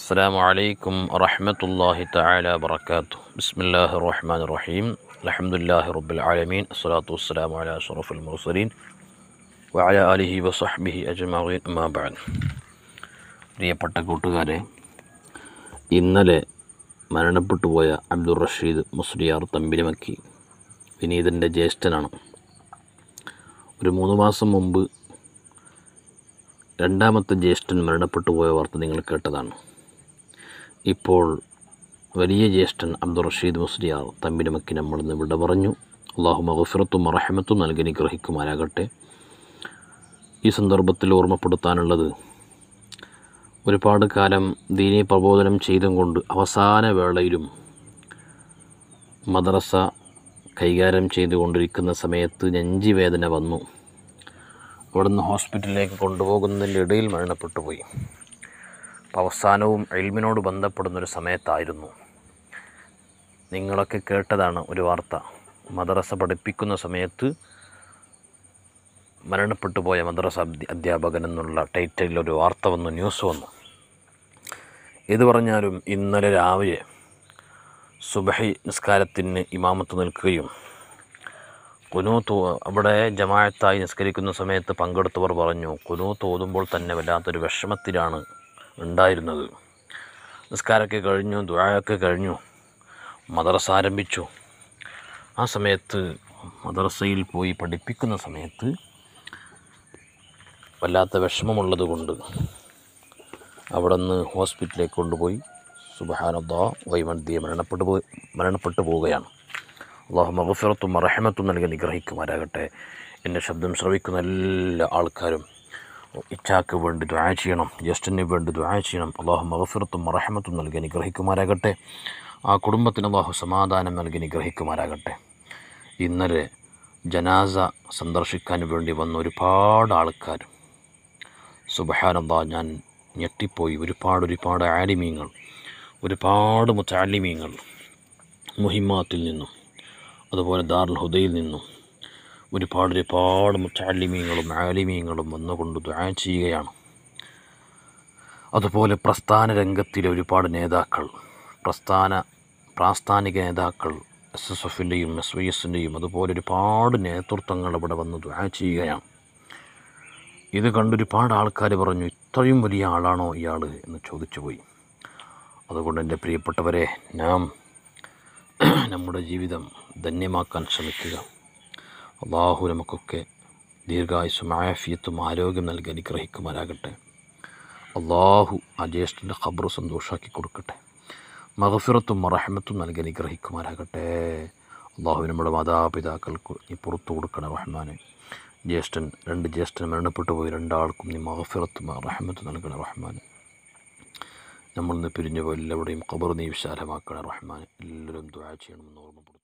السلام عليكم ورحمة الله تعالى وبركاته بسم الله الرحمن الرحيم الحمد لله رب العالمين الصلاة والسلام على أشرف المرسلين وعلى آله وصحبه أجمعين أما بعد പ്രിയപ്പെട്ട കൂട്ടുകാരെ ഇന്നലെ മരണപ്പെട്ടു പോയ അബ്ദുൾ റഷീദ് മുസ്ലിയാർ തമ്പിലിമക്കി വിനീതൻ്റെ ജ്യേഷ്ഠനാണ് ഒരു മൂന്ന് മാസം മുമ്പ് രണ്ടാമത്തെ ജ്യേഷ്ഠൻ മരണപ്പെട്ടു പോയ വാർത്ത നിങ്ങൾ കേട്ടതാണ് ഇപ്പോൾ വലിയ ജ്യേഷ്ഠൻ അബ്ദുൾ റഷീദ് മുസ്ലിയാർ തമ്പിരമക്കി നമ്മളിന്ന് വിട പറഞ്ഞു അള്ളാഹു മഹഫിറത്തും അറഹമത്തും നൽകി ഗ്രഹിക്കുമാരാകട്ടെ ഈ സന്ദർഭത്തിൽ ഓർമ്മപ്പെടുത്താനുള്ളത് ഒരുപാട് കാലം ദീനെ പ്രബോധനം ചെയ്തും കൊണ്ട് അവസാന വേളയിലും മദ്രസ കൈകാര്യം ചെയ്തുകൊണ്ടിരിക്കുന്ന സമയത്ത് നെഞ്ചി വേദന വന്നു അവിടുന്ന് ഹോസ്പിറ്റലിലേക്ക് കൊണ്ടുപോകുന്നതിൻ്റെ ഇടയിൽ മരണപ്പെട്ടുപോയി അവസാനവും എൽമിനോട് ബന്ധപ്പെടുന്നൊരു സമയത്തായിരുന്നു നിങ്ങളൊക്കെ കേട്ടതാണ് ഒരു വാർത്ത മദ്രസ പഠിപ്പിക്കുന്ന സമയത്ത് മരണപ്പെട്ടു പോയ മദ്രസ അധ്യാപകൻ എന്നുള്ള ടൈറ്റിലിൽ ഒരു വാർത്ത വന്നു ന്യൂസ് വന്നു ഏത് പറഞ്ഞാലും ഇന്നലെ രാവിലെ സുബഹി നിസ്കാരത്തിന് ഇമാമത്ത് നിൽക്കുകയും കുനൂത്ത് അവിടെ ജമായത്തായി നിസ്കരിക്കുന്ന സമയത്ത് പങ്കെടുത്തവർ പറഞ്ഞു കുനൂത്ത് ഓതുമ്പോൾ തന്നെ വല്ലാത്തൊരു വിഷമത്തിലാണ് ഉണ്ടായിരുന്നത് നിസ്കാരമൊക്കെ കഴിഞ്ഞു ദുഴയൊക്കെ കഴിഞ്ഞു മദ്രസ ആരംഭിച്ചു ആ സമയത്ത് മദ്രസയിൽ പോയി പഠിപ്പിക്കുന്ന സമയത്ത് വല്ലാത്ത വിഷമമുള്ളത് കൊണ്ട് അവിടെ നിന്ന് ഹോസ്പിറ്റലിലേക്ക് കൊണ്ടുപോയി സുബഹാനദ്ദാ വൈമന്തിയെ മരണപ്പെട്ടു പോയി മരണപ്പെട്ടു പോവുകയാണ് അള്ളാഹു മഹഫിറത്തും റഹമത്തും നൽകി നിഗ്രഹിക്കുമാരാകട്ടെ എൻ്റെ ശബ്ദം ശ്രവിക്കുന്ന എല്ലാ ആൾക്കാരും ഇച്ഛാക്ക് വേണ്ടി ദ്വാ ചെയ്യണം ജ്യേഷ്ഠന് വേണ്ടി ദ്വാ ചെയ്യണം അള്ളാഹു മഹഫിറത്തും മറഹമത്തും നൽകി അനുഗ്രഹിക്കുമാരാകട്ടെ ആ കുടുംബത്തിന് അള്ളാഹു സമാധാനം നൽകി അനുഗ്രഹിക്കുമാരാകട്ടെ ഇന്നലെ ജനാസ സന്ദർശിക്കാൻ വേണ്ടി വന്ന ഒരുപാട് ആൾക്കാർ സുബഹാനന്ദ ഞാൻ ഞെട്ടിപ്പോയി ഒരുപാട് ഒരുപാട് ആലിമീങ്ങൾ ഒരുപാട് മുത്താലിമീങ്ങൾ മുഹിമാത്തിൽ നിന്നും അതുപോലെ ദാർൽ ഹുദയിൽ നിന്നും ഒരുപാട് ഒരുപാട് മുച്ചാലിമീങ്ങളും ആലിമീങ്ങളും വന്നുകൊണ്ട് ദുആ ചെയ്യുകയാണ് അതുപോലെ പ്രസ്ഥാന രംഗത്തിലെ ഒരുപാട് നേതാക്കൾ പ്രസ്ഥാന പ്രാസ്ഥാനിക നേതാക്കൾ എസ് എസ് എഫിൻ്റെയും എസ് വൈ എസിൻ്റെയും അതുപോലെ ഒരുപാട് നേതൃത്വങ്ങൾ ഇവിടെ വന്ന് ദുആ ചെയ്യുകയാണ് ഇത് കണ്ടൊരുപാട് ആൾക്കാർ പറഞ്ഞു ഇത്രയും വലിയ ആളാണോ ഇയാൾ എന്ന് ചോദിച്ചു പോയി അതുകൊണ്ട് എൻ്റെ പ്രിയപ്പെട്ടവരെ നാം നമ്മുടെ ജീവിതം ധന്യമാക്കാൻ ശ്രമിക്കുക അള്ളാഹു നമുക്കൊക്കെ ദീർഘായുസും ആഫിയത്തും ആരോഗ്യം നൽകി അനുഗ്രഹിക്കുമാരാകട്ടെ അള്ളാഹു ആ ജ്യേഷ്ഠൻ്റെ ഖബർ സന്തോഷാക്കി കൊടുക്കട്ടെ മഹഫിറത്തും റഹ്മത്തും നൽകി അനുഗ്രഹിക്കുമാരാകട്ടെ അള്ളാഹു നമ്മുടെ മാതാപിതാക്കൾക്ക് നീ പുറത്തു കൊടുക്കണം റഹ്മാനെ ജ്യേഷ്ഠൻ രണ്ട് ജ്യേഷ്ഠൻ മരണപ്പെട്ടു പോയി രണ്ടാൾക്കും നീ മഹഫിറത്തും റഹ്മത്തും നൽകണം റഹ്മാൻ നമ്മളിന്ന് പിരിഞ്ഞ പോയി എല്ലാവരുടെയും ഖബർ നീ വിശാലമാക്കണം റഹ്മാൻ എല്ലാവരും ദ്വാ ചെയ്യണമെന്ന് ഓർമ്മപ്പെടുത്തും